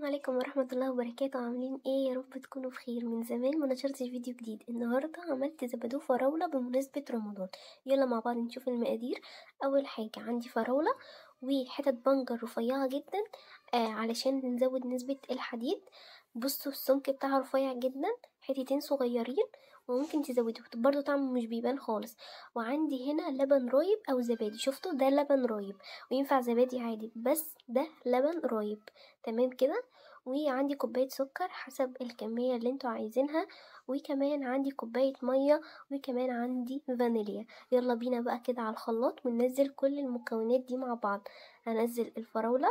السلام عليكم ورحمة الله وبركاته عاملين ايه يا رب تكونوا بخير من زمان ما نشرتش فيديو جديد النهاردة عملت زبادو فراولة بمناسبة رمضان يلا مع بعض نشوف المقادير اول حاجة عندي فراولة وحتت بنجر رفيعة جدا آه علشان نزود نسبة الحديد بصوا السمك بتاعها رفيع جدا حتتين صغيرين وممكن تزوده برضه طعمه مش بيبان خالص وعندي هنا لبن رايب او زبادي شفتوا ده لبن رايب وينفع زبادي عادي بس ده لبن رايب تمام كده وعندي كوباية سكر حسب الكمية اللي انتوا عايزينها وكمان عندي كوباية مية وكمان عندي فانيليا يلا بينا بقى كده على الخلاط وننزل كل المكونات دي مع بعض هنزل الفراولة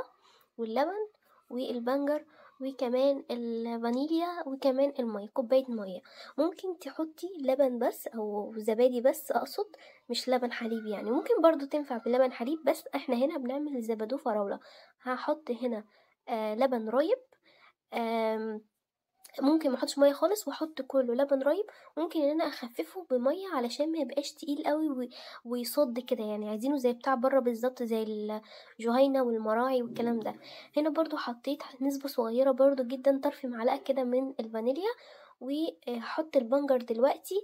واللبن والبنجر وكمان الفانيليا وكمان المية كوباية مية ممكن تحطي لبن بس او زبادي بس اقصد مش لبن حليب يعني ممكن برضو تنفع بلبن حليب بس احنا هنا بنعمل زبادو فراولة هحط هنا آه لبن رايب آه ممكن ما احطش ميه خالص واحط كله لبن رايب ممكن ان انا اخففه بميه علشان ما يبقاش تقيل قوي ويصد كده يعني عايزينه زي بتاع بره بالظبط زي الجهينه والمراعي والكلام ده هنا برضو حطيت نسبه صغيره برضو جدا طرف معلقه كده من الفانيليا وهحط البنجر دلوقتي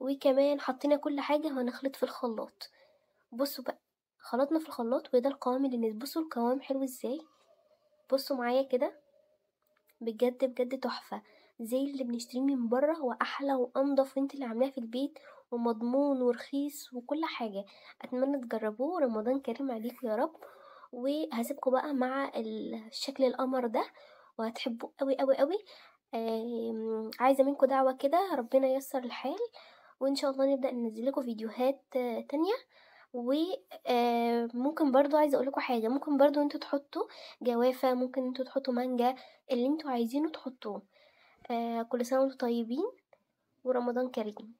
وكمان حطينا كل حاجه وهنخلط في الخلاط بصوا بقى خلطنا في الخلاط وده القوام اللي نسبسه القوام حلو ازاي بصوا معايا كده بجد بجد تحفه زي اللي بنشتريه من بره هو احلى وانضف وانت اللي عاملاه في البيت ومضمون ورخيص وكل حاجه اتمنى تجربوه رمضان كريم عليكم يا رب وهسيبكم بقى مع الشكل القمر ده وهتحبوا قوي قوي قوي عايزه منكم دعوه كده ربنا ييسر الحال وان شاء الله نبدا ننزل لكم فيديوهات آه، تانية وممكن برضو عايزه اقول لكم حاجه ممكن برضو انتوا تحطوا جوافه ممكن انتوا تحطوا مانجا اللي انتوا عايزينه تحطوه آه، كل سنة وانتم طيبين ورمضان كريم